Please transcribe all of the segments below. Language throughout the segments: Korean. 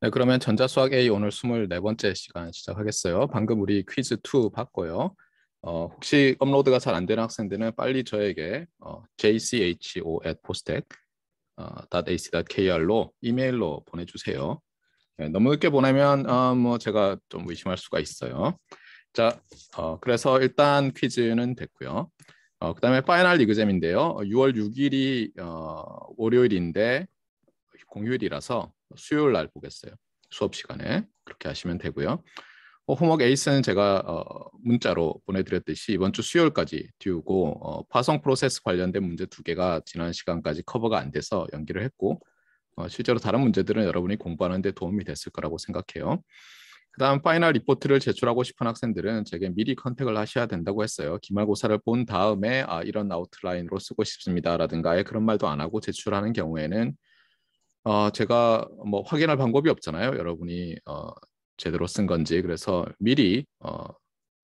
네, 그러면 전자수학 A 오늘 24번째 시간 시작하겠어요. 방금 우리 퀴즈 2 봤고요. 어, 혹시 업로드가 잘 안 되는 학생들은 빨리 저에게 어, jcho@postec.ac.kr로 이메일로 보내주세요. 네, 너무 늦게 보내면 어, 뭐 제가 좀 의심할 수가 있어요. 자, 어, 그래서 일단 퀴즈는 됐고요. 어, 그다음에 파이널 리그잼인데요. 6월 어, 6일이 어, 월요일인데 공휴일이라서 수요일 날 보겠어요. 수업 시간에 그렇게 하시면 되고요. 어, 홈워크 에이스는 제가 어, 문자로 보내드렸듯이 이번 주 수요일까지 띄우고 어, 파송 프로세스 관련된 문제 두 개가 지난 시간까지 커버가 안 돼서 연기를 했고 어, 실제로 다른 문제들은 여러분이 공부하는 데 도움이 됐을 거라고 생각해요. 그다음 파이널 리포트를 제출하고 싶은 학생들은 제게 미리 컨택을 하셔야 된다고 했어요. 기말고사를 본 다음에 아, 이런 아웃라인으로 쓰고 싶습니다라든가 아 그런 말도 안 하고 제출하는 경우에는 어, 제가 뭐 확인할 방법이 없잖아요. 여러분이 어, 제대로 쓴 건지 그래서 미리 어,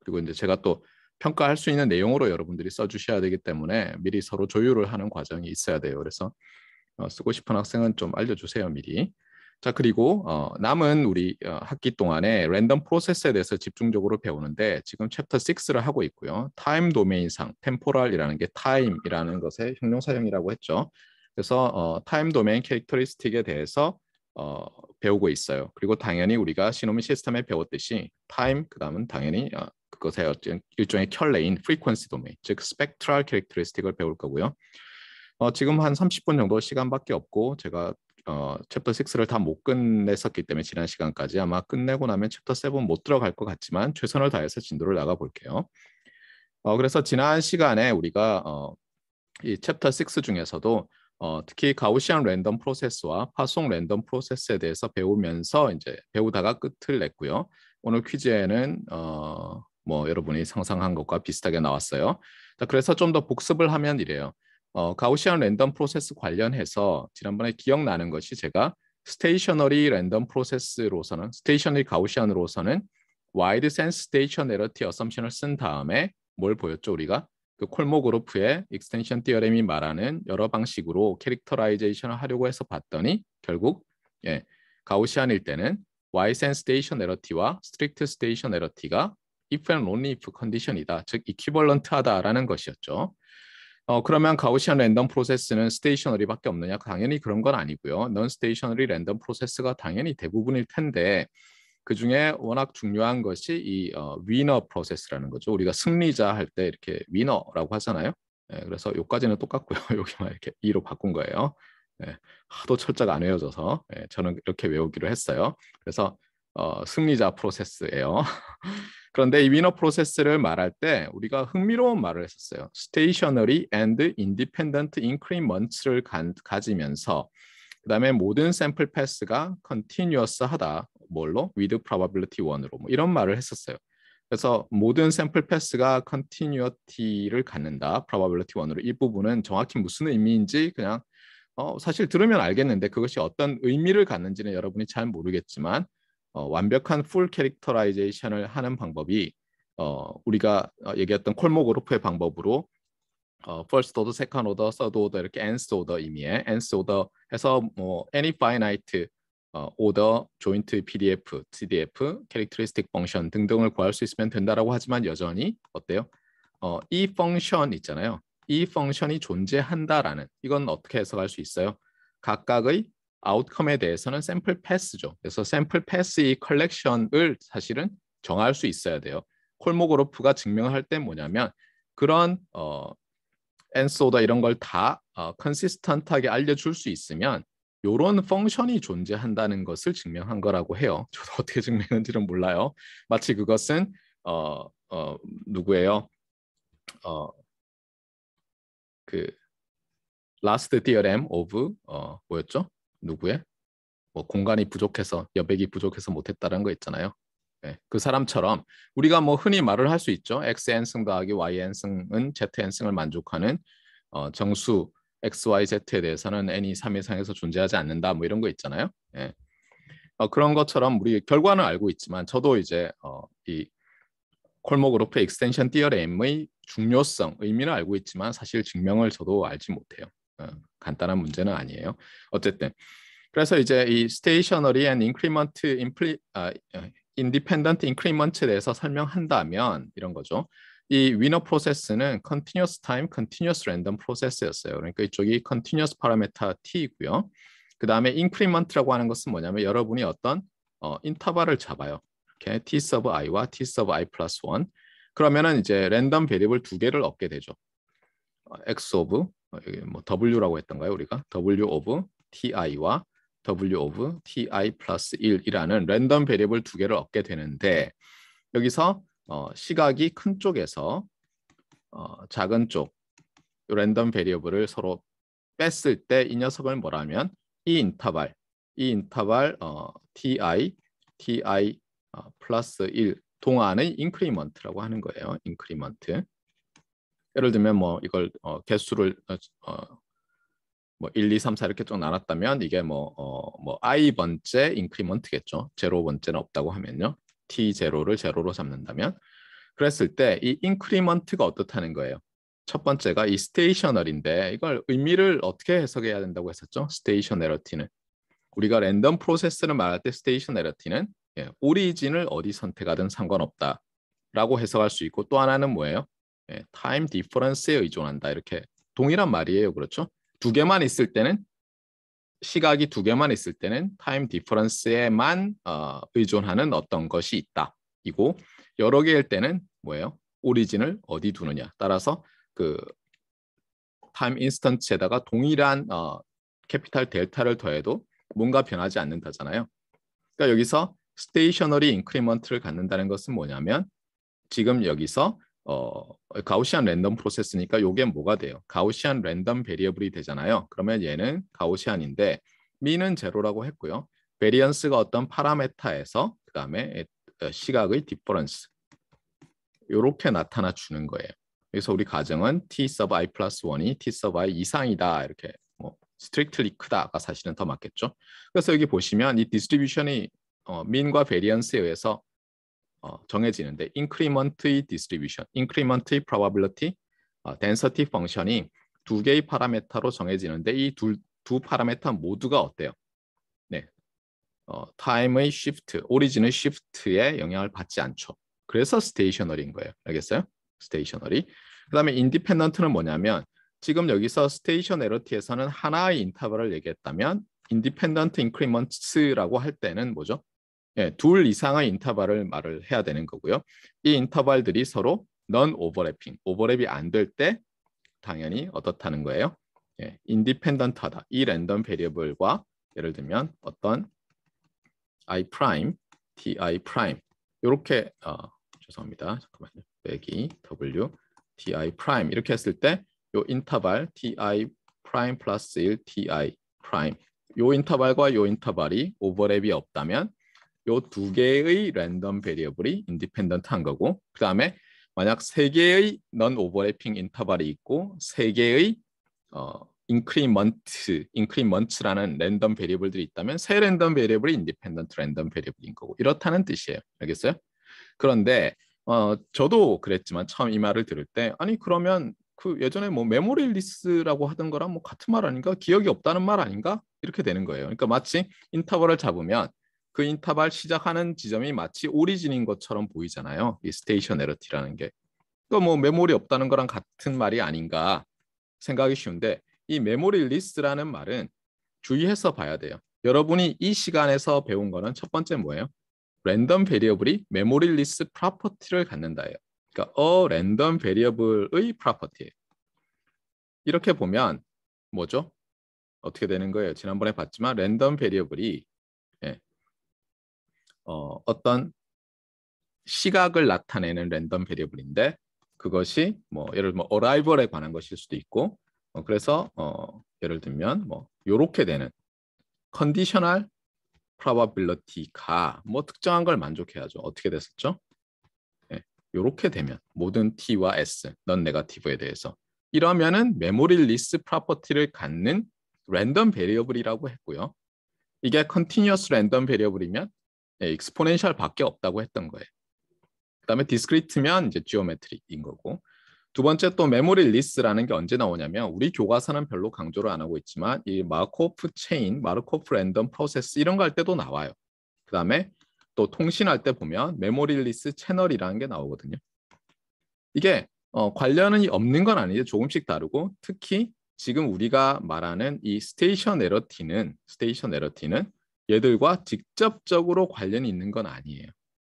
그리고 이제 제가 또 평가할 수 있는 내용으로 여러분들이 써주셔야 되기 때문에 미리 서로 조율을 하는 과정이 있어야 돼요. 그래서 어, 쓰고 싶은 학생은 좀 알려주세요 미리. 자 그리고 어, 남은 우리 어, 학기 동안에 랜덤 프로세스에 대해서 집중적으로 배우는데 지금 챕터 6를 하고 있고요. 타임 도메인상 템포럴이라는 게 타임이라는 것의 형용사형이라고 했죠. 그래서 어, 타임 도메인 캐릭터리스틱에 대해서 어, 배우고 있어요. 그리고 당연히 우리가 시노미 시스템에 배웠듯이 타임 그다음은 당연히 어, 그것의 어떤 일종의 켤레인 프리퀀시 도메인 즉 스펙트럴 캐릭터리스틱을 배울 거고요. 어, 지금 한 30분 정도 시간밖에 없고 제가 어, 챕터 6를 다 못 끝냈었기 때문에 지난 시간까지 아마 끝내고 나면 챕터 7 못 들어갈 것 같지만 최선을 다해서 진도를 나가 볼게요. 어, 그래서 지난 시간에 우리가 어, 이 챕터 6 중에서도 어, 특히 가우시안 랜덤 프로세스와 파송 랜덤 프로세스에 대해서 배우면서 이제 배우다가 끝을 냈고요. 오늘 퀴즈에는 어, 뭐 여러분이 상상한 것과 비슷하게 나왔어요. 자, 그래서 좀 더 복습을 하면 이래요. 어, 가우시안 랜덤 프로세스 관련해서 지난번에 기억나는 것이 제가 스테이셔너리 랜덤 프로세스로서는 스테이셔너리 가우시안으로서는 와이드 센스 스테이션에러티어섬션을쓴 다음에 뭘 보였죠 우리가 그 콜모그로프의 익스텐션 띠어렘이 말하는 여러 방식으로 캐릭터라이제이션을 하려고 해서 봤더니 결국 예, 가우시안일 때는 와이센 스테이션 에러티와 스트릭트 스테이션 에러티가 if and only if 컨디션이다. 즉 이퀴벌런트하다라는 것이었죠. 어, 그러면 가우시안 랜덤 프로세스는 스테이셔너리밖에 없느냐? 당연히 그런 건 아니고요. 넌 스테이셔너리 랜덤 프로세스가 당연히 대부분일 텐데 그 중에 워낙 중요한 것이 이 어, 위너 프로세스라는 거죠. 우리가 승리자 할 때 이렇게 위너라고 하잖아요. 예, 그래서 요까지는 똑같고요. 여기만 이렇게 이로 바꾼 거예요. 예, 하도 철자가 안 외워져서 예, 저는 이렇게 외우기로 했어요. 그래서 어, 승리자 프로세스예요. 그런데 이 위너 프로세스를 말할 때 우리가 흥미로운 말을 했었어요. Stationary and Independent Increments를 가, 지면서 그다음에 모든 샘플 패스가 Continuous하다. 뭘로 with probability 1으로 뭐 이런 말을 했었어요. 그래서 모든 샘플 패스가 컨티뉴어티를 갖는다 probability 1으로 이 부분은 정확히 무슨 의미인지 그냥 어, 사실 들으면 알겠는데 그것이 어떤 의미를 갖는지는 여러분이 잘 모르겠지만 어, 완벽한 풀 캐릭터라이제이션을 하는 방법이 어, 우리가 어, 얘기했던 콜모 그룹의 방법으로 어, first order, second order, third order 이렇게 nth order 의미의 nth order 해서 뭐 any finite 어, order, joint PDF, CDF, characteristic function 등등을 구할 수 있으면 된다라고 하지만 여전히 어때요? 어, 이 function 있잖아요. 이 function이 존재한다라는 이건 어떻게 해석할 수 있어요? 각각의 아웃컴에 대해서는 샘플 패스죠. 그래서 샘플 패스의 컬렉션을 사실은 정할 수 있어야 돼요. 콜모그로프가 증명할 때 뭐냐면 그런 어, 엔소다 이런 걸 다 컨시스턴트하게 어, 알려줄 수 있으면 이런 펑션이 존재한다는 것을 증명한 거라고 해요. 저도 어떻게 증명했는지는 몰라요. 마치 그것은 어, 어 누구예요? 어그 last theorem of 어 뭐였죠? 누구의? 뭐 공간이 부족해서 여백이 부족해서 못했다는 거 있잖아요. 네, 그 사람처럼 우리가 뭐 흔히 말을 할 수 있죠. xn 승 더하기 yn 승은 zn 승을 만족하는 어, 정수 XYZ에 대해서는 N이 3 이상에서 존재하지 않는다 뭐 이런 거 있잖아요. 예. 어, 그런 것처럼 우리 결과는 알고 있지만 저도 이제 어, 이 콜모 그로프 익스텐션 띠어레임의 중요성, 의미는 알고 있지만 사실 증명을 저도 알지 못해요. 어, 간단한 문제는 아니에요. 어쨌든 그래서 이제 이 스테이셔너리 앤 인크리먼트 인플리 아, 인디펜던트 어, 인크리먼트에 대해서 설명한다면 이런 거죠. 이 위너 프로세스는 continuous time, continuous random 프로세스였어요. 그러니까 이쪽이 continuous p a r a m e t이고요. e r t 그 다음에 increment라고 하는 것은 뭐냐면 여러분이 어떤 어, 인터벌을 잡아요. 이렇게 t sub i와 t sub i 플러스 1 그러면은 이제 랜덤 베리블 두 개를 얻게 되죠. 어, x of 어, 뭐 w라고 했던가요 우리가 w of ti와 w of ti 플러스 1이라는 랜덤 베리블 두 개를 얻게 되는데 여기서 어, 시각이 큰 쪽에서 어, 작은 쪽 랜덤 베리어블을 서로 뺐을 때 이 녀석을 뭐라면 이 인터벌 이 인터벌 어, ti ti 어, 플러스 1 동안의 인크리먼트라고 하는 거예요. 인크리먼트. 예를 들면 뭐 이걸 어, 개수를 어, 어 뭐 1, 2, 3, 4 이렇게 쭉 나눴다면 이게 뭐뭐 어, 뭐 i 번째 인크리먼트겠죠. 제로 번째는 없다고 하면요. t0를 제로로 잡는다면 그랬을 때 이 인크리먼트가 어떻다는 거예요. 첫 번째가 이 스테이셔널인데 이걸 의미를 어떻게 해석해야 된다고 했었죠? 스테이셔널리티는 우리가 랜덤 프로세스를 말할 때 스테이셔널리티는 예, 오리진을 어디 선택하든 상관없다라고 해석할 수 있고 또 하나는 뭐예요? 예, 타임 디퍼런스에 의존한다 이렇게 동일한 말이에요. 그렇죠? 두 개만 있을 때는 시각이 두 개만 있을 때는 타임 디퍼런스에만 어, 의존하는 어떤 것이 있다. 이고 여러 개일 때는 뭐예요? 오리진을 어디 두느냐. 따라서 그 타임 인스턴트에다가 동일한 어, 캐피탈 델타를 더해도 뭔가 변하지 않는다잖아요. 그러니까 여기서 스테이셔너리 인크리먼트를 갖는다는 것은 뭐냐면 지금 여기서 어, 가우시안 랜덤 프로세스니까 이게 뭐가 돼요? 가우시안 랜덤 베리어블이 되잖아요. 그러면 얘는 가우시안인데 미는 제로라고 했고요. 베리언스가 어떤 파라메타에서 그 다음에 어, 시각의 디퍼런스 이렇게 나타나 주는 거예요. 그래서 우리 가정은 t 서브 i 플러스 1이 t 서브 i 이상이다 이렇게 뭐 스트릭트리 크다가 사실은 더 맞겠죠. 그래서 여기 보시면 이 디스트리뷰션이 어, mean과 v a r i a n 에 의해서 어, 정해지는데 increment의 distribution, increment의 probability, 어, density function이 두 개의 파라메터로 정해지는데 이두 두파라메터 모두가 어때요? 네, 어, time의 shift, 오리진의 shift에 영향을 받지 않죠. 그래서 stationary인 거예요. 알겠어요? stationary. 그다음에 independent는 뭐냐면 지금 여기서 stationary에서는 하나의 인터벌을 얘기했다면 independent increments라고 할 때는 뭐죠? 예, 둘 이상의 인터벌을 말을 해야 되는 거고요. 이 인터벌들이 서로 넌 오버래핑, 오버랩이 안 될 때 당연히 어떻다는 거예요? 예, 인디펜던트하다. 이 랜덤 베리어블과 예를 들면 어떤 i 프라임, t i 프라임 이렇게 어, 죄송합니다. 잠깐만요. 빼기 w t i 프라임 이렇게 했을 때 이 인터벌 t i 프라임 플러스 1 t i 프라임 이 인터벌과 이 인터벌이 오버랩이 없다면 요두 개의 랜덤 베리어블이 인디펜던트한 거고 그 다음에 만약 세 개의 넌 오버래핑 인터벌이 있고 세 개의 어, 인크리먼트, 인크리먼트라는 랜덤 베리블들이 어 있다면 세 랜덤 베리블이 어 인디펜던트 랜덤 베리블인 어 거고 이렇다는 뜻이에요. 알겠어요? 그런데 어, 저도 그랬지만 처음 이 말을 들을 때 아니 그러면 그 예전에 뭐 메모리 리스라고 하던 거랑 뭐 같은 말 아닌가? 기억이 없다는 말 아닌가? 이렇게 되는 거예요. 그러니까 마치 인터벌을 잡으면 그 인터벌 시작하는 지점이 마치 오리진인 것처럼 보이잖아요. 이 스테이셔네러티라는 게. 그뭐 메모리 없다는 거랑 같은 말이 아닌가 생각이 쉬운데 이 메모리 리스라는 트 말은 주의해서 봐야 돼요. 여러분이 이 시간에서 배운 거는 첫 번째 뭐예요? 랜덤 베리어블이 메모리 리스 트 프로퍼티를 갖는다예요. 그러니까 어 랜덤 베리어블의 프로퍼티. 이렇게 보면 뭐죠? 어떻게 되는 거예요? 지난번에 봤지만 랜덤 베리어블이 어, 어떤 시각을 나타내는 랜덤 베리어블인데 그것이 뭐 예를 들면 어라이벌에 관한 것일 수도 있고 어, 그래서 어, 예를 들면 뭐 요렇게 되는 컨디셔널 p 라 o b a 티가뭐 특정한 걸 만족해야죠. 어떻게 됐었죠? 이렇게 예, 되면 모든 t와 s 넌 네가티브에 대해서 이러면은 메모리 리스 프로퍼티를 갖는 랜덤 베리어블이라고 했고요. 이게 컨티뉴어스 랜덤 베리어블이면 예, 익스포넨셜밖에 없다고 했던 거예요. 그다음에 디스크리트면 이제 지오메트릭인 거고 두 번째 또 메모리 리스라는 게 언제 나오냐면 우리 교과서는 별로 강조를 안 하고 있지만 이 마르코프 체인, 마르코프 랜덤 프로세스 이런 거 할 때도 나와요. 그다음에 또 통신할 때 보면 메모리 리스 채널이라는 게 나오거든요. 이게 어, 관련이 없는 건 아닌데 조금씩 다르고 특히 지금 우리가 말하는 이 스테이션 에러티는 스테이션 에러티는 얘들과 직접적으로 관련이 있는 건 아니에요.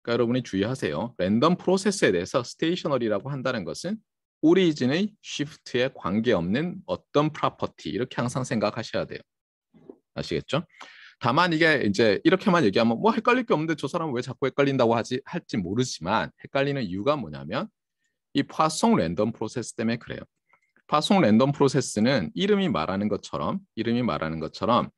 그러니까 여러분이 주의하세요. 랜덤 프로세스에 대해서 스테이셔널이라고 한다는 것은 오리진의 쉬프트에 관계없는 어떤 프로퍼티 이렇게 항상 생각하셔야 돼요. 아시겠죠? 다만 이게 이제 이렇게만 얘기하면 뭐 헷갈릴 게 없는데 저 사람은 왜 자꾸 헷갈린다고 하지 할지 모르지만 헷갈리는 이유가 뭐냐면 이 파송 랜덤 프로세스 때문에 그래요. 파송 랜덤 프로세스는 이름이 말하는 것처럼 이름이 말하는 것처럼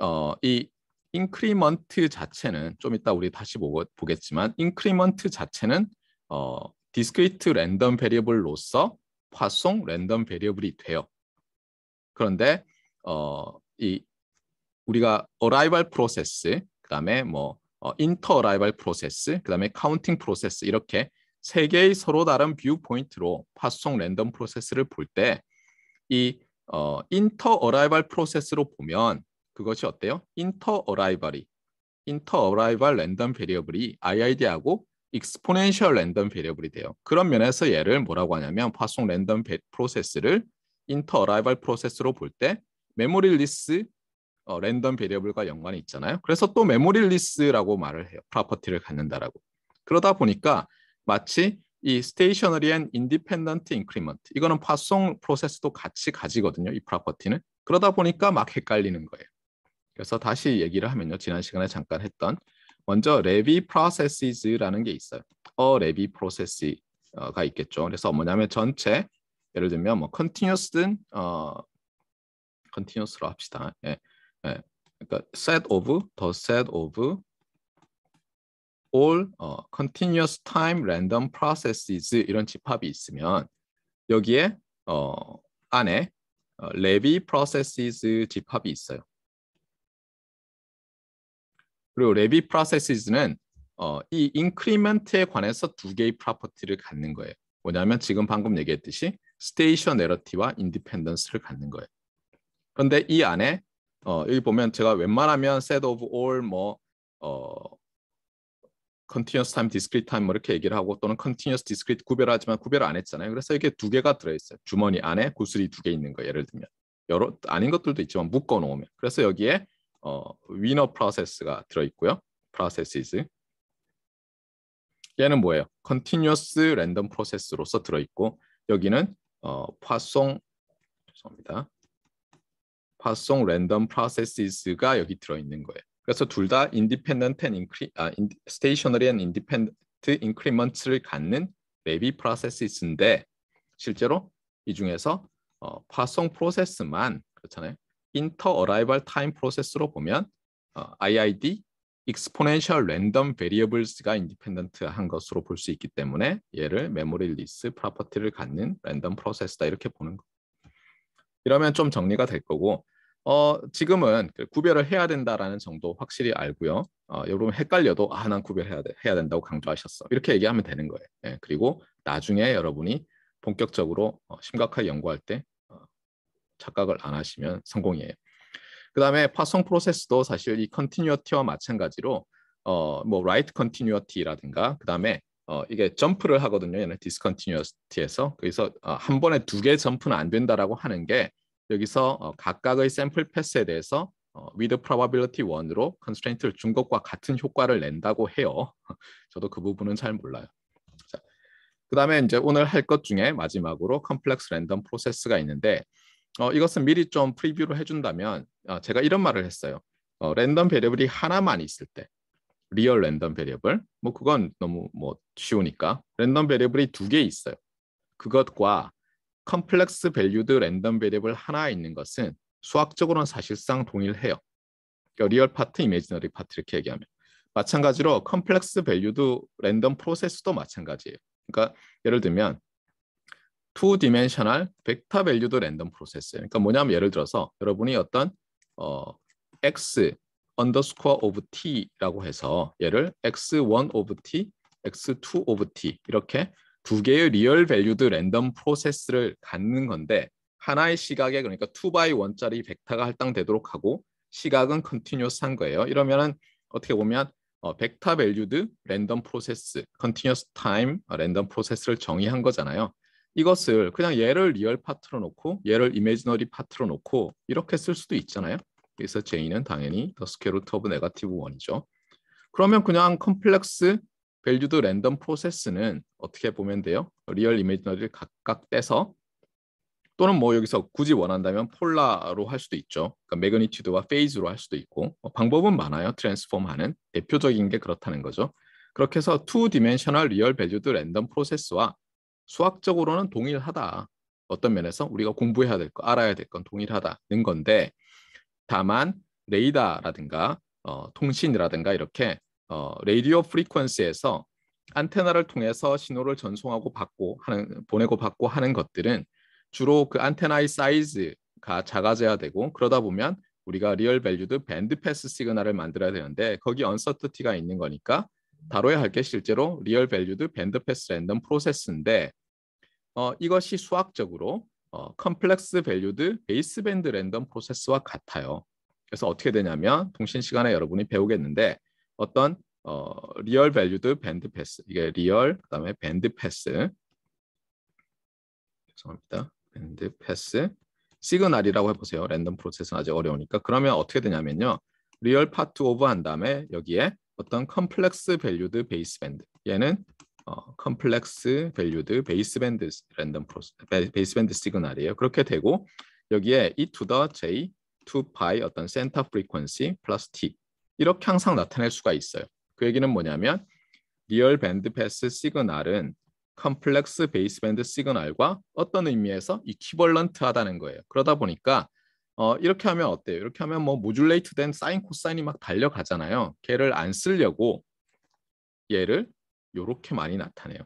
어, 이 인크리먼트 자체는 좀 이따 우리 다시 보고, 보겠지만 인크리먼트 자체는 어, 디스크리트 랜덤 베리어블로서 파송 랜덤 베리어블이 돼요. 그런데 어, 이 우리가 어라이벌 프로세스, 그다음에 뭐 인터 어라이벌 프로세스, 그다음에 카운팅 프로세스 이렇게 세 개의 서로 다른 뷰 포인트로 파송 랜덤 프로세스를 볼 때 이 인터 어라이벌 프로세스로 보면 그것이 어때요? 인터 어라이벌이 인터 어라이벌 랜덤 베리어블이 IID하고 익스포넨셜 랜덤 베리어블이 돼요. 그런 면에서 얘를 뭐라고 하냐면 파송 랜덤 프로세스를 인터 어라이벌 프로세스로 볼 때 메모리 리스 어, 랜덤 베리어블과 연관이 있잖아요. 그래서 또 메모리 리스라고 말을 해요. 프로퍼티를 갖는다라고. 그러다 보니까 마치 이 스테이셔너리 앤 인디펜던트 인크리먼트 이거는 파송 프로세스도 같이 가지거든요. 이 프로퍼티는. 그러다 보니까 막 헷갈리는 거예요. 그래서 다시 얘기를 하면요. 지난 시간에 잠깐 했던 먼저 레비 processes라는 게 있어요. 어 레비 process가 있겠죠. 그래서 뭐냐면 전체 예를 들면 뭐 continuous든 어 continuous로 합시다. 예. 예. 그러니까 set of the set of all 어, continuous time random processes 이런 집합이 있으면 여기에 어, 안에 어, 레비 processes 집합이 있어요. 그리고 레비 프로세스는 어, 이 인크리먼트에 관해서 두 개의 프로퍼티를 갖는 거예요. 뭐냐면 지금 방금 얘기했듯이 스테이션에러티와 인디펜던스를 갖는 거예요. 그런데 이 안에 어, 여기 보면 제가 웬만하면 set of all 뭐 어, continuous time, discrete time 뭐 이렇게 얘기를 하고 또는 continuous, discrete 구별하지만 구별을 안 했잖아요. 그래서 이게 두 개가 들어있어요. 주머니 안에 구슬이 두 개 있는 거 예를 들면 여러 아닌 것들도 있지만 묶어 놓으면 그래서 여기에 어, 위너 프로세스가 들어있고요. 프로세스이즈 얘는 뭐예요? 컨티뉴어스 랜덤 프로세스로서 들어있고 여기는 어, 파송 죄송합니다. 파송 랜덤 프로세스가 여기 들어있는 거예요. 그래서 둘다 i n d e p e n d e 아, in, stationary and independent increments를 갖는 랩이 프로세스인데 실제로 이 중에서 어, 파송 프로세스만 그렇잖아요. 인터 어라이벌 타임 프로세스로 보면 어, IID exponential random variables가 인디펜던트한 것으로 볼 수 있기 때문에 얘를 메모리 리스 프로퍼티를 갖는 랜덤 프로세스다 이렇게 보는 거. 이러면 좀 정리가 될 거고 어, 지금은 그 구별을 해야 된다라는 정도 확실히 알고요. 어, 여러분 헷갈려도 아 난 구별해야 돼 해야 된다고 강조하셨어 이렇게 얘기하면 되는 거예요. 예, 그리고 나중에 여러분이 본격적으로 어, 심각하게 연구할 때 착각을 안 하시면 성공이에요. 그 다음에 파송 프로세스도 사실 이 컨티뉴어티와 마찬가지로 어, 뭐 라이트 컨티뉴어티라든가 그 다음에 어, 이게 점프를 하거든요. 얘는 디스컨티뉴어티에서 그래서 어, 한 번에 두 개 점프는 안 된다라고 하는 게 여기서 어, 각각의 샘플 패스에 대해서 어, with probability 1으로 컨스트레인트를 준 것과 같은 효과를 낸다고 해요. 저도 그 부분은 잘 몰라요. 그 다음에 이제 오늘 할 것 중에 마지막으로 컴플렉스 랜덤 프로세스가 있는데 어, 이것은 미리 좀 프리뷰를 해준다면 어, 제가 이런 말을 했어요. 어, 랜덤 배리블이 하나만 있을 때 리얼 랜덤 배리블뭐 그건 너무 뭐 쉬우니까 랜덤 배리블이두 개 있어요. 그것과 컴플렉스 밸류드 랜덤 배리블 하나 있는 것은 수학적으로는 사실상 동일해요. 그러니까 리얼 파트, 이미지너리 파트 이렇게 얘기하면 마찬가지로 컴플렉스 밸류드 랜덤 프로세스도 마찬가지예요. 그러니까 예를 들면 투 디멘셔널 벡터 밸류드 랜덤 프로세스. 그러니까 뭐냐면 예를 들어서 여러분이 어떤 어 x 언더스코어 오브 t라고 해서 얘를 x1 오브 t, x2 오브 t 이렇게 두 개의 리얼 밸류드 랜덤 프로세스를 갖는 건데 하나의 시각에 그러니까 2 by 1짜리 벡터가 할당되도록 하고 시각은 컨티뉴스한 거예요. 이러면은 어떻게 보면 어, 벡터 밸류드 랜덤 프로세스, 컨티뉴스 타임 랜덤 프로세스를 정의한 거잖아요. 이것을 그냥 얘를 리얼 파트로 놓고 얘를 이미지너리 파트로 놓고 이렇게 쓸 수도 있잖아요. 그래서 j는 당연히 더스 e square r o o 1이죠. 그러면 그냥 컴플렉스 밸류드 랜덤 프로세스는 어떻게 보면 돼요? 리얼 이미지너리를 각각 떼서 또는 뭐 여기서 굳이 원한다면 폴라로 할 수도 있죠. 그러니까 매그니튜드와 페이즈로 할 수도 있고 어, 방법은 많아요. 트랜스폼하는 대표적인 게 그렇다는 거죠. 그렇게 해서 투 디멘셔널 리얼 밸류드 랜덤 프로세스와 수학적으로는 동일하다. 어떤 면에서 우리가 공부해야 될 거, 알아야 될 건 동일하다는 건데 다만 레이더라든가 어, 통신이라든가 이렇게 어, 레이디오 프리퀀스에서 안테나를 통해서 신호를 전송하고 받고 하는 보내고 받고 하는 것들은 주로 그 안테나의 사이즈가 작아져야 되고 그러다 보면 우리가 리얼 밸류드 밴드 패스 시그널을 만들어야 되는데 거기 언서트티가 있는 거니까 다뤄야 할 게 실제로 리얼 밸류드 밴드 패스 랜덤 프로세스인데 어, 이것이 수학적으로 어, 컴플렉스 밸류드 베이스밴드 랜덤 프로세스와 같아요. 그래서 어떻게 되냐면 통신 시간에 여러분이 배우겠는데 어떤 어, 리얼 밸류드 밴드 패스 이게 리얼 그다음에 밴드 패스 죄송합니다 밴드 패스 시그널이라고 해보세요 랜덤 프로세스는 아직 어려우니까 그러면 어떻게 되냐면요 리얼 파트 오브 한 다음에 여기에 어떤 컴플렉스 밸류드 베이스 밴드 얘는 컴플렉스 밸류드 베이스밴드 랜덤 프로세 베이스밴드 시그널이에요. 그렇게 되고 여기에 e to the j 2pi 어떤 센터 프리퀀시 플러스 t 이렇게 항상 나타낼 수가 있어요. 그 얘기는 뭐냐면 리얼 밴드 패스 시그널은 컴플렉스 베이스밴드 시그널과 어떤 의미에서 이퀴벌런트하다는 거예요. 그러다 보니까 어, 이렇게 하면 어때요? 이렇게 하면 뭐 모듈레이트 된 사인 코사인이 막 달려가잖아요. 걔를 안 쓰려고 얘를 이렇게 많이 나타내요.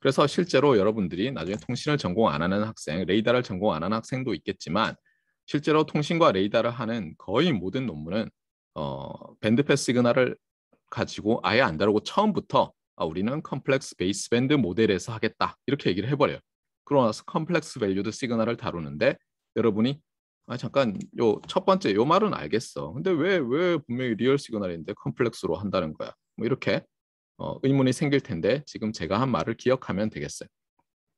그래서 실제로 여러분들이 나중에 통신을 전공 안 하는 학생, 레이더를 전공 안 하는 학생도 있겠지만 실제로 통신과 레이더를 하는 거의 모든 논문은 어, 밴드패스 시그널을 가지고 아예 안 다루고 처음부터 아, 우리는 컴플렉스 베이스밴드 모델에서 하겠다 이렇게 얘기를 해버려요. 그러고 나서 컴플렉스 밸류드 시그널을 다루는데 여러분이 아 잠깐 요 첫 번째 요 말은 알겠어. 근데 왜 왜 분명히 리얼 시그널인데 컴플렉스로 한다는 거야. 뭐 이렇게 어, 의문이 생길 텐데 지금 제가 한 말을 기억하면 되겠어요.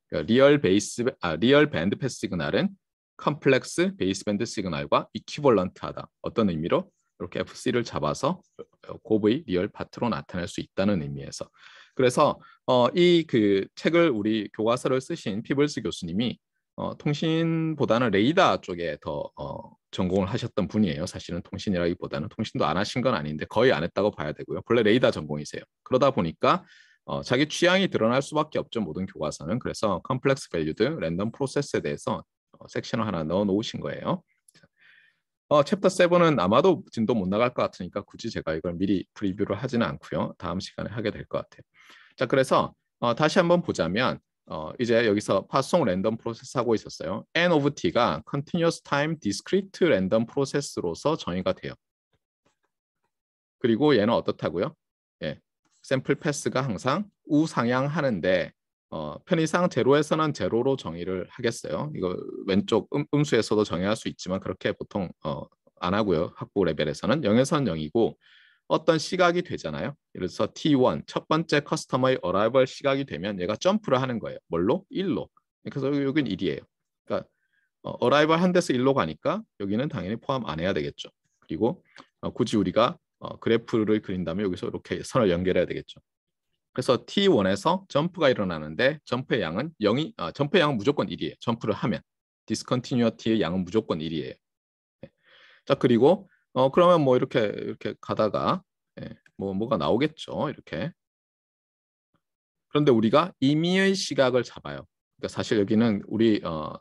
그러니까 리얼 베이스 아 리얼 밴드 패스 시그널은 컴플렉스 베이스 밴드 시그널과 이퀴벌런트하다. 어떤 의미로 이렇게 FC를 잡아서 어, 곱의 리얼 파트로 나타낼 수 있다는 의미에서 그래서 어, 이그 책을 우리 교과서를 쓰신 피블스 교수님이 어, 통신보다는 레이더 쪽에 더 어, 전공을 하셨던 분이에요. 사실은 통신이라기보다는 통신도 안 하신 건 아닌데 거의 안 했다고 봐야 되고요. 본래 레이더 전공이세요. 그러다 보니까 어, 자기 취향이 드러날 수밖에 없죠. 모든 교과서는 그래서 컴플렉스 밸류드 랜덤 프로세스에 대해서 어, 섹션을 하나 넣어 놓으신 거예요. 어, 챕터 7은 아마도 진도 못 나갈 것 같으니까 굳이 제가 이걸 미리 프리뷰를 하지는 않고요. 다음 시간에 하게 될 것 같아요. 자, 그래서 어, 다시 한번 보자면 어, 이제 여기서 파송 랜덤 프로세스 하고 있었어요. n of t가 continuous time discrete 랜덤 프로세스로서 정의가 돼요. 그리고 얘는 어떻다고요? 예, 샘플 패스가 항상 우상향하는데 어, 편의상 제로에서는 제로로 정의를 하겠어요. 이거 왼쪽 음, 수에서도 정의할 수 있지만 그렇게 보통 어, 안 하고요. 학부 레벨에서는 0에서는 0이고 어떤 시각이 되잖아요. 예를 들어서 T1 첫 번째 커스터머의 어라이벌 시각이 되면 얘가 점프를 하는 거예요. 뭘로? 1로. 그래서 여기는 1이에요. 그러니까 어라이벌 한 데서 1로 가니까 여기는 당연히 포함 안 해야 되겠죠. 그리고 어, 굳이 우리가 어, 그래프를 그린다면 여기서 이렇게 선을 연결해야 되겠죠. 그래서 T1에서 점프가 일어나는데 점프의 양은 0이 아, 점프의 양은 무조건 1이에요. 점프를 하면 디스컨티뉴어티의 양은 무조건 1이에요. 자, 그리고 어 그러면 뭐 이렇게 이렇게 가다가 예, 뭐 뭐가 나오겠죠 이렇게 그런데 우리가 임의의 시각을 잡아요. 그러니까 사실 여기는 우리 어,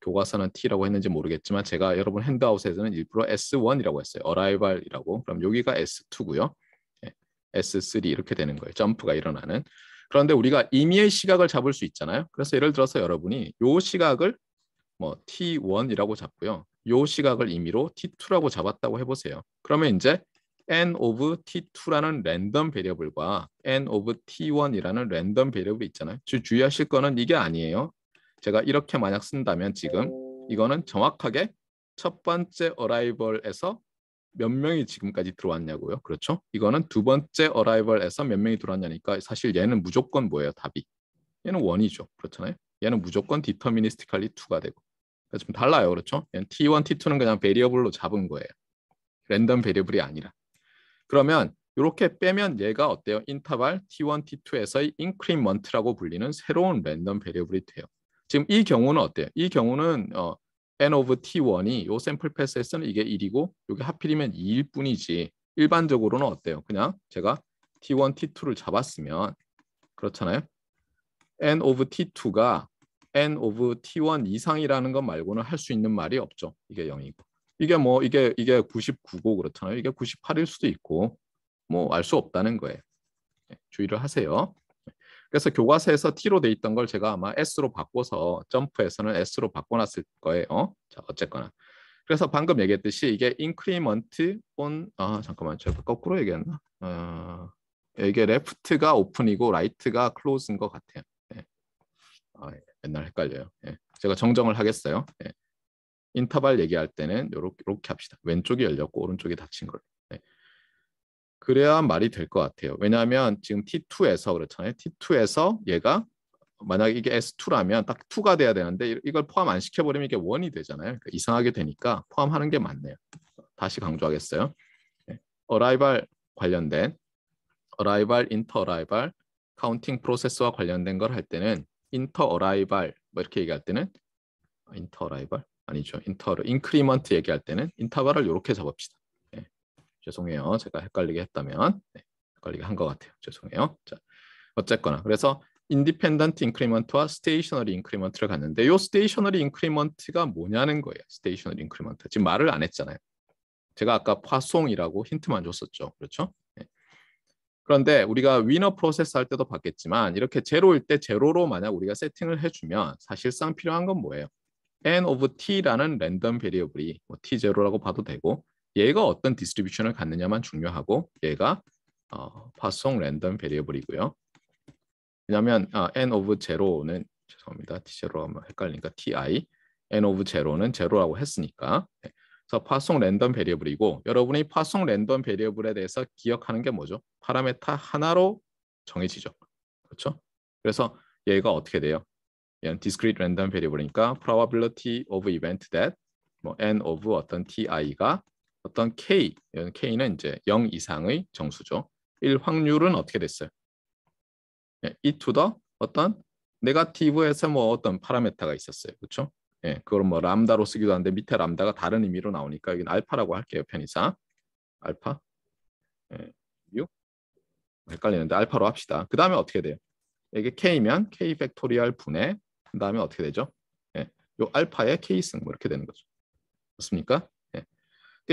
교과서는 T라고 했는지 모르겠지만 제가 여러분 핸드아웃에서는 일부러 S1이라고 했어요. arrival이라고. 그럼 여기가 S2고요. 예, S3 이렇게 되는 거예요. 점프가 일어나는. 그런데 우리가 임의의 시각을 잡을 수 있잖아요. 그래서 예를 들어서 여러분이 요 시각을 뭐 T1이라고 잡고요. 요 시각을 임의로 t2라고 잡았다고 해보세요. 그러면 이제 n of t2라는 랜덤 배려어블과 n of t1이라는 랜덤 배려어블이 있잖아요. 주의하실 거는 이게 아니에요. 제가 이렇게 만약 쓴다면 지금 이거는 정확하게 첫 번째 어라이벌에서 몇 명이 지금까지 들어왔냐고요. 그렇죠? 이거는 두 번째 어라이벌에서 몇 명이 들어왔냐니까 사실 얘는 무조건 뭐예요? 답이. 얘는 원이죠. 그렇잖아요. 얘는 무조건 디터미니스티칼리 2가 되고 그러니까 좀 달라요. 그렇죠? T1, T2는 그냥 베리어블로 잡은 거예요. 랜덤 베리어블이 아니라. 그러면 이렇게 빼면 얘가 어때요? 인터벌 T1, T2에서의 인크리먼트라고 불리는 새로운 랜덤 베리어블이 돼요. 지금 이 경우는 어때요? 이 경우는 어, n of t1이 요 샘플 패스에서는 이게 1이고 요게 하필이면 2일 뿐이지 일반적으로는 어때요? 그냥 제가 t1, t2를 잡았으면 그렇잖아요. n of t2가 n of t1 이상이라는 것 말고는 할 수 있는 말이 없죠. 이게 0이고. 이게 뭐 이게 이게 99고 그렇잖아요. 이게 98일 수도 있고 뭐 알 수 없다는 거예요. 예, 주의를 하세요. 예. 그래서 교과서에서 t로 돼 있던 걸 제가 아마 s로 바꿔서 점프에서는 s로 바꿔놨을 거예요. 어? 자 어쨌거나 그래서 방금 얘기했듯이 이게 increment on 아 잠깐만 제가 거꾸로 얘기했나? 어, 이게 left가 오픈이고 right가 close인 것 같아요. 네. 아, 예. 맨날 헷갈려요. 예. 제가 정정을 하겠어요. 예. 인터벌 얘기할 때는 이렇게 요렇게 합시다. 왼쪽이 열렸고 오른쪽이 닫힌 걸. 예. 그래야 말이 될 것 같아요. 왜냐하면 지금 T2에서 그렇잖아요. T2에서 얘가 만약 이게 S2라면 딱 2가 돼야 되는데 이걸 포함 안 시켜버리면 이게 1이 되잖아요. 그러니까 이상하게 되니까 포함하는 게 맞네요. 다시 강조하겠어요. 네. arrival 관련된 arrival, inter arrival, counting process와 관련된 걸 할 때는 인터 어라이발 뭐 이렇게 얘기할 때는 아, 인터 어라이발 아니죠. 인터로 인크리먼트 얘기할 때는 인터벌을 이렇게 잡읍시다. 네. 죄송해요. 제가 헷갈리게 했다면 네. 헷갈리게 한 것 같아요. 죄송해요. 자, 어쨌거나 그래서 인디펜던트 인크리먼트와 스테이셔너리 인크리먼트를 갔는데 요 스테이셔너리 인크리먼트가 뭐냐는 거예요. 스테이셔너리 인크리먼트. 지금 말을 안 했잖아요. 제가 아까 파송이라고 힌트만 줬었죠. 그렇죠? 그런데 우리가 위너 프로세스 할 때도 봤겠지만 이렇게 제로일 때 제로로 만약 우리가 세팅을 해주면 사실상 필요한 건 뭐예요? n of t라는 랜덤 베리어블이 뭐 t0라고 봐도 되고 얘가 어떤 디스트리뷰션을 갖느냐만 중요하고 얘가 어, 파송 랜덤 베리어블이고요. 왜냐하면 아, n of 0는 죄송합니다. t0로 헷갈리니까 ti n of 0는 제로라고 했으니까 네. 그래서 파송 랜덤 베리어블이고 여러분이 파송 랜덤 베리어블에 대해서 기억하는 게 뭐죠? 파라메타 하나로 정해지죠. 그렇죠? 그래서 얘가 어떻게 돼요? 얘는 discrete random variable이니까 probability of event that 뭐 n of 어떤 ti가 어떤 k, 이런 k는 이제 0 이상의 정수죠. 1 확률은 어떻게 됐어요? 이 예, 투더 e 어떤 네가티브에서 뭐 어떤 파라메타가 있었어요. 그렇죠? 예, 그걸 뭐 람다로 쓰기도 하는데 밑에 람다가 다른 의미로 나오니까 여기는 알파라고 할게요. 편의상 알파 예, u 헷갈리는데 알파로 합시다. 그 다음에 어떻게 돼요? 이게 k면 k 팩토리얼 분의그 다음에 어떻게 되죠? 예, 요 알파의 k승 뭐 이렇게 되는 거죠. 맞습니까? 예.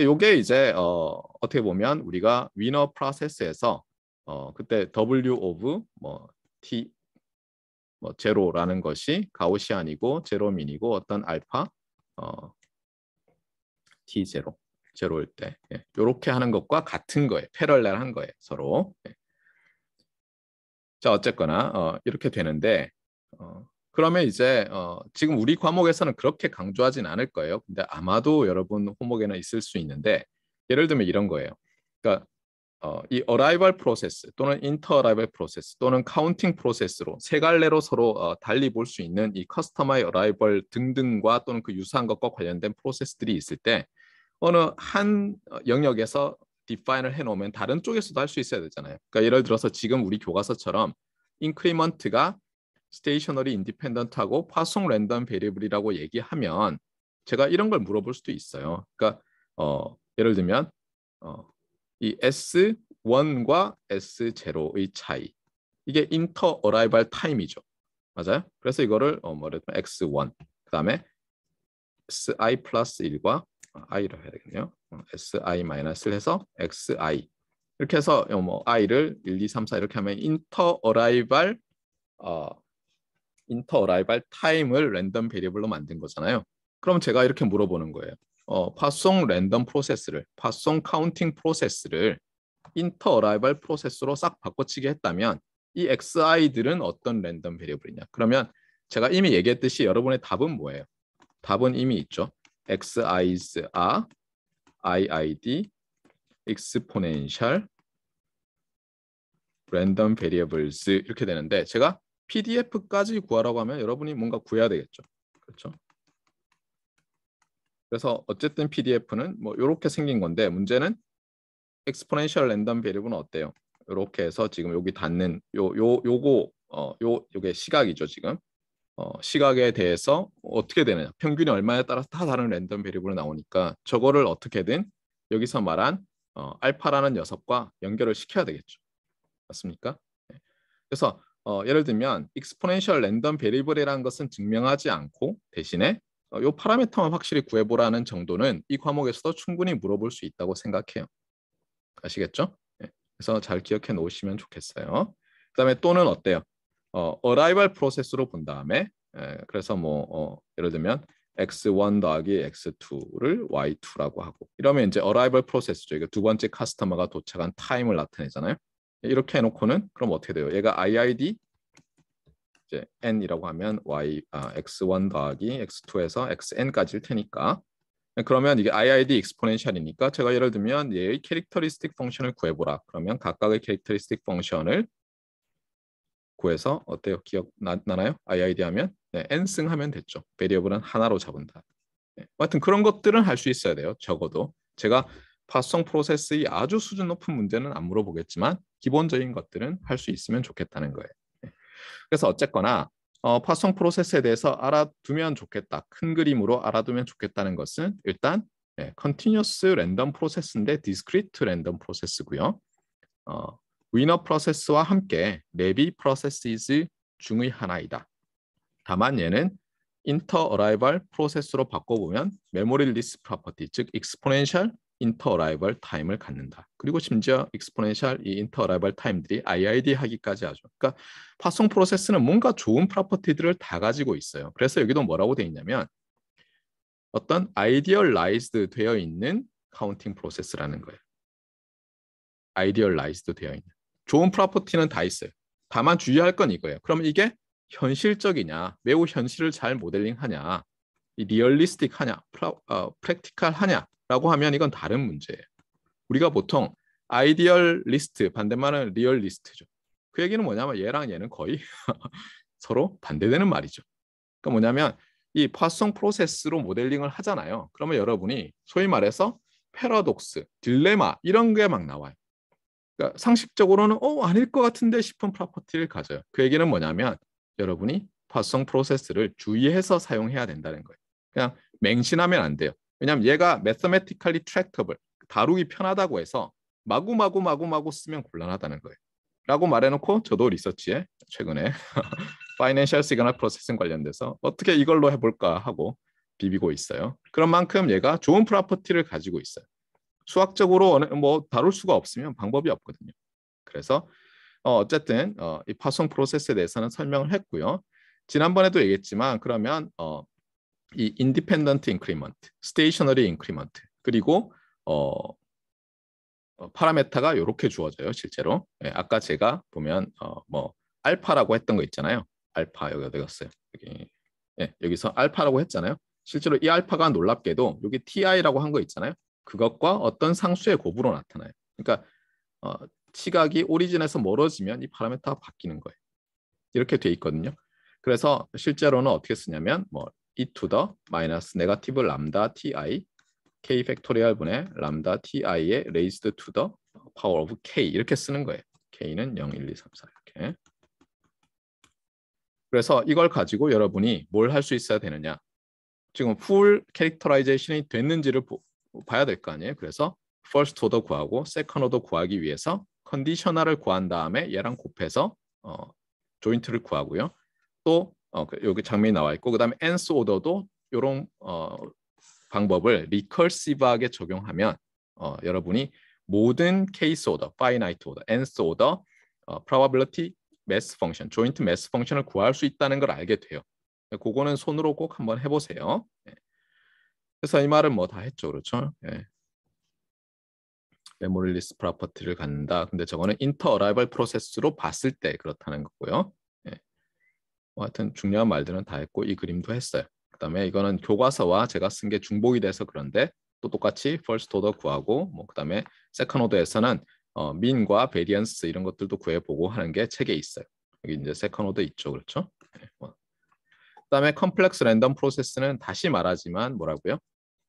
요게 이제 어, 어떻게 보면 우리가 위너 프로세스에서 어, 그때 w of 뭐 t 뭐 제로라는 것이 가오시안이고 제로민이고 어떤 알파 어, t 제로 제로일 때 이렇게 예, 하는 것과 같은 거예요. 패럴렐한 거예요. 서로. 예. 자 어쨌거나 어, 이렇게 되는데 어, 그러면 이제 어, 지금 우리 과목에서는 그렇게 강조하진 않을 거예요. 근데 아마도 여러분 호목에는 있을 수 있는데 예를 들면 이런 거예요. 그러니까 어, 이 어라이벌 프로세스 또는 인터 어라이벌 프로세스 또는 카운팅 프로세스로 세 갈래로 서로 어, 달리 볼 수 있는 이 커스터마이 어라이벌 등등과 또는 그 유사한 것과 관련된 프로세스들이 있을 때 어느 한 어, 영역에서 디파인을 해놓으면 다른 쪽에서도 할 수 있어야 되잖아요. 그러니까 예를 들어서 지금 우리 교과서처럼 인크리먼트가 스테이셔너리 인디펜던트하고 파송 랜덤 베리블이라고 얘기하면 제가 이런 걸 물어볼 수도 있어요. 그러니까 어, 예를 들면 어, 이 S1과 S0의 차이. 이게 인터 어라이벌 타임이죠. 맞아요? 그래서 이거를 어, 뭐랬 X1, 그 다음에 SI 플러스 1과 어, i로 해야 되겠네요. 어, SI 마이너스를 해서 XI 이렇게 해서 어, 뭐 i를 1, 2, 3, 4 이렇게 하면 인터 어라이벌 어 인터 어라이벌 타임을 랜덤 베리블로 만든 거잖아요. 그럼 제가 이렇게 물어보는 거예요. 어, 파송 랜덤 프로세스를 파송 카운팅 프로세스를 인터 어라이벌 프로세스로 싹 바꿔치기 했다면 이 xi들은 어떤 랜덤 베리어블이냐? 그러면 제가 이미 얘기했듯이 여러분의 답은 뭐예요? 답은 이미 있죠. xis are iid exponential random variables 이렇게 되는데 제가 pdf까지 구하라고 하면 여러분이 뭔가 구해야 되겠죠. 그렇죠? 그래서 어쨌든 PDF는 뭐 이렇게 생긴 건데 문제는 exponential random v a r i a b l e 는 어때요? 이렇게 해서 지금 여기 닿는 요 요 요거 어요 요게 시각이죠 지금 어, 시각에 대해서 어떻게 되느냐 평균이 얼마에 따라서 다 다른 랜덤 베리블로 나오니까 저거를 어떻게든 여기서 말한 어, 알파라는 녀석과 연결을 시켜야 되겠죠 맞습니까? 네. 그래서 어, 예를 들면 익스포넨셜 랜덤 베리블이라는 것은 증명하지 않고 대신에 이 어, 파라미터만 확실히 구해보라는 정도는 이 과목에서도 충분히 물어볼 수 있다고 생각해요. 아시겠죠? 예. 그래서 잘 기억해 놓으시면 좋겠어요. 그다음에 또는 어때요? 어, a r r i 프로세스로 본 다음에 에, 예, 그래서 뭐 어, 예를 들면 x1 더하기 x2를 y2라고 하고 이러면 이제 어라이벌 프로세스죠. 이게 두 번째 카스터머가 도착한 타임을 나타내잖아요. 이렇게 해놓고는 그럼 어떻게 돼요? 얘가 IID 이제 n이라고 하면 y 아, x1 더하기 x2에서 xn까지일 테니까 네, 그러면 이게 IID 익스포넨셜이니까 제가 예를 들면 얘의 캐릭터리스틱 펑션을 구해보라. 그러면 각각의 캐릭터리스틱 펑션을 구해서 어때요? 기억나나요? IID 하면 네, n승 하면 됐죠. 베리어블은 하나로 잡은다. 네. 하여튼 그런 것들은 할 수 있어야 돼요. 적어도 제가 파송 프로세스의 아주 수준 높은 문제는 안 물어보겠지만 기본적인 것들은 할 수 있으면 좋겠다는 거예요. 그래서 어쨌거나 어, 파송 프로세스에 대해서 알아두면 좋겠다. 큰 그림으로 알아두면 좋겠다는 것은 일단 네, continuous random p 랜덤 프로세스인데 discrete 랜덤 프로세스고요. 어, 위너 프로세스와 함께 레비 프로세스 중의 하나이다. 다만 얘는 inter 인터 어라이벌 프로세스로 바꿔보면 memory e l s 메 property 즉 exponential 인터라이벌 타임을 갖는다. 그리고 심지어 익스포넨셜 이 인터라이벌 타임들이 IID 하기까지 하죠. 그러니까 파송 프로세스는 뭔가 좋은 프로퍼티들을 다 가지고 있어요. 그래서 여기도 뭐라고 돼 있냐면 어떤 아이디얼라이즈드 되어 있는 카운팅 프로세스라는 거예요. 아이디얼라이즈드 되어 있는. 좋은 프로퍼티는 다 있어요. 다만 주의할 건 이거예요. 그러면 이게 현실적이냐, 매우 현실을 잘 모델링하냐, 리얼리스틱하냐, 프라, 어, 프랙티컬하냐 라고 하면 이건 다른 문제예요. 우리가 보통 아이디얼 리스트, 반대말은 리얼 리스트죠. 그 얘기는 뭐냐면 얘랑 얘는 거의 서로 반대되는 말이죠. 그러니까 뭐냐면 이 파송 프로세스로 모델링을 하잖아요. 그러면 여러분이 소위 말해서 패러독스, 딜레마 이런 게 막 나와요. 그러니까 상식적으로는 어 아닐 것 같은데 싶은 프로퍼티를 가져요. 그 얘기는 뭐냐면 여러분이 파송 프로세스를 주의해서 사용해야 된다는 거예요. 그냥 맹신하면 안 돼요. 왜냐하면 얘가 mathematically tractable, 다루기 편하다고 해서 마구마구 마구마구 마구 쓰면 곤란하다는 거예요. 라고 말해놓고 저도 리서치에 최근에 파이낸셜 시그널 프로세싱 관련돼서 어떻게 이걸로 해볼까 하고 비비고 있어요. 그런 만큼 얘가 좋은 프로퍼티를 가지고 있어요. 수학적으로 뭐 다룰 수가 없으면 방법이 없거든요. 그래서 어 어쨌든 어, 이 파송 프로세스에 대해서는 설명을 했고요. 지난번에도 얘기했지만 그러면 어이 인디펜던트 인크리먼트, 스테이셔너리 인크리먼트 그리고 어, 어 파라메타가 이렇게 주어져요 실제로. 예, 아까 제가 보면 어뭐 알파라고 했던 거 있잖아요. 알파 여기 되었어요 여기 예, 여기서 알파라고 했잖아요. 실제로 이 알파가 놀랍게도 여기 ti라고 한 거 있잖아요. 그것과 어떤 상수의 곱으로 나타나요. 그러니까 어, 시각이 오리진에서 멀어지면 이파라메타가 바뀌는 거예요. 이렇게 돼 있거든요. 그래서 실제로는 어떻게 쓰냐면 뭐 e to the 마이너스 네가티브 람다 ti k 팩토리얼 분의 람다 ti의 raised to the power of k 이렇게 쓰는 거예요. k는 0, 1, 2, 3, 4 이렇게. 그래서 이걸 가지고 여러분이 뭘 할 수 있어야 되느냐? 지금 풀 캐릭터라이제이션이 됐는지를 봐야 될 거 아니에요. 그래서 first order 구하고 second order 구하기 위해서 o n a l 을 구한 다음에 얘랑 곱해서 어, i n t 를 구하고요. 또 어, 그, 여기 장면이 나와 있고 그다음에 엔스 오더도 이런 어, 방법을 리컬시브하게 적용하면 어, 여러분이 모든 케이스 오더, 파이나이트 오더, 엔스 오더, 어, probability 매스 펑션, 조인트 매스 펑션을 구할 수 있다는 걸 알게 돼요. 네, 그거는 손으로 꼭 한번 해보세요. 네. 그래서 이 말은 뭐 다 했죠, 그렇죠? 예. 메모리 리스 프로퍼티를 갖는다. 근데 저거는 인터 어라이벌 프로세스로 봤을 때 그렇다는 거고요. 뭐 하여튼 중요한 말들은 다 했고 이 그림도 했어요. 그다음에 이거는 교과서와 제가 쓴 게 중복이 돼서 그런데 또 똑같이 first order 구하고 뭐 그다음에 second order에서는 어, mean과 variance 이런 것들도 구해보고 하는 게 책에 있어요. 여기 이제 second order 있죠, 그렇죠? 네, 뭐. 그다음에 complex random process는 다시 말하지만 뭐라고요?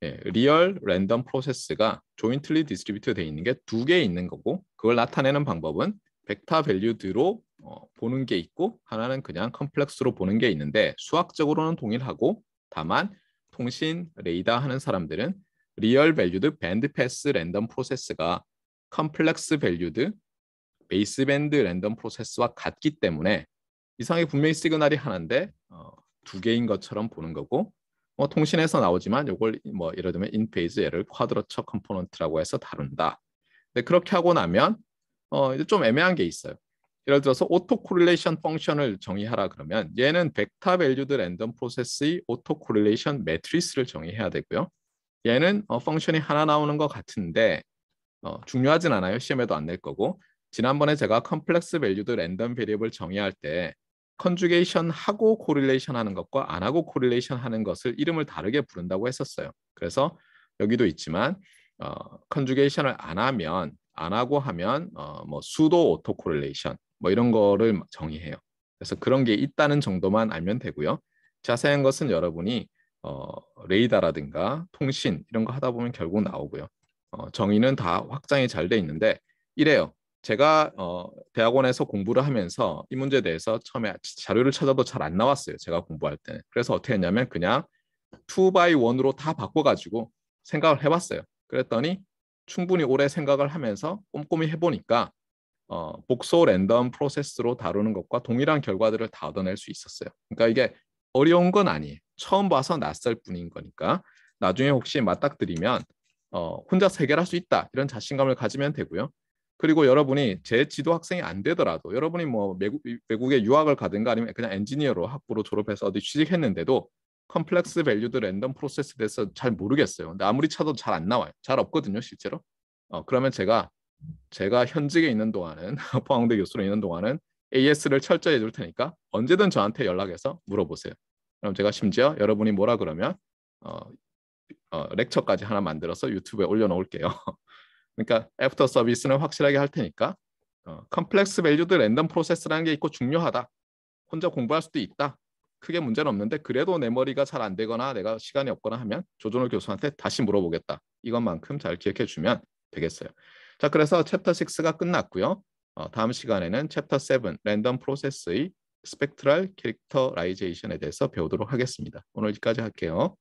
예, 리얼 랜덤 프로세스가 조인틀리 디스트리뷰트 돼 있는 게 두 개 있는 거고 그걸 나타내는 방법은 벡터 밸류드로 어, 보는 게 있고 하나는 그냥 컴플렉스로 보는 게 있는데 수학적으로는 동일하고 다만 통신 레이더 하는 사람들은 리얼 밸류드 밴드 패스 랜덤 프로세스가 컴플렉스 밸류드 베이스 밴드 랜덤 프로세스와 같기 때문에 이상의 분명히 시그널이 하나인데 어, 두 개인 것처럼 보는 거고 뭐 통신에서 나오지만 이걸 뭐 예를 들면 인페이즈 얘를 쿼드러처 컴포넌트라고 해서 다룬다. 근데 그렇게 하고 나면 어, 이제 좀 애매한 게 있어요. 예를 들어서 오토코릴레이션 펑션을 정의하라 그러면 얘는 벡터 밸류드 랜덤 프로세스의 오토코릴레이션 매트리스를 정의해야 되고요. 얘는 어, 펑션이 하나 나오는 것 같은데 어, 중요하진 않아요. 시험에도 안 낼 거고 지난번에 제가 컴플렉스 밸류드 랜덤 베리블 정의할 때 컨주게이션 하고 코릴레이션 하는 것과 안 하고 코릴레이션 하는 것을 이름을 다르게 부른다고 했었어요. 그래서 여기도 있지만 어, 컨주게이션을 안 하면 안 하고 하면 어, 뭐 수도 오토 코릴레이션 뭐 이런 거를 정의해요. 그래서 그런 게 있다는 정도만 알면 되고요. 자세한 것은 여러분이 어, 레이더라든가 통신 이런 거 하다 보면 결국 나오고요. 어, 정의는 다 확장이 잘 돼 있는데 이래요. 제가 어, 대학원에서 공부를 하면서 이 문제에 대해서 처음에 자료를 찾아도 잘 안 나왔어요. 제가 공부할 때는. 그래서 어떻게 했냐면 그냥 2 by 1으로 다 바꿔가지고 생각을 해봤어요. 그랬더니 충분히 오래 생각을 하면서 꼼꼼히 해보니까 어, 복소 랜덤 프로세스로 다루는 것과 동일한 결과들을 다 얻어낼 수 있었어요. 그러니까 이게 어려운 건 아니에요. 처음 봐서 낯설 뿐인 거니까 나중에 혹시 맞닥뜨리면 어, 혼자서 해결할 수 있다 이런 자신감을 가지면 되고요. 그리고 여러분이 제 지도 학생이 안 되더라도 여러분이 뭐 외국, 외국에 유학을 가든가 아니면 그냥 엔지니어로 학부로 졸업해서 어디 취직했는데도 컴플렉스 밸류드 랜덤 프로세스에 대해서 잘 모르겠어요. 근데 아무리 찾아도 잘 안 나와요. 잘 없거든요, 실제로. 어, 그러면 제가 제가 현직에 있는 동안은 포항대 교수로 있는 동안은 AS를 철저히 해줄 테니까 언제든 저한테 연락해서 물어보세요. 그럼 제가 심지어 여러분이 뭐라 그러면 어, 어, 렉처까지 하나 만들어서 유튜브에 올려놓을게요. 그러니까 애프터 서비스는 확실하게 할 테니까 어, 컴플렉스 밸류드 랜덤 프로세스라는 게 있고 중요하다. 혼자 공부할 수도 있다. 크게 문제는 없는데 그래도 내 머리가 잘 안 되거나 내가 시간이 없거나 하면 조준호 교수한테 다시 물어보겠다. 이것만큼 잘 기억해 주면 되겠어요. 자, 그래서 챕터 6가 끝났고요. 어, 다음 시간에는 챕터 7 랜덤 프로세스의 스펙트럴 캐릭터라이제이션에 대해서 배우도록 하겠습니다. 오늘 여기까지 할게요.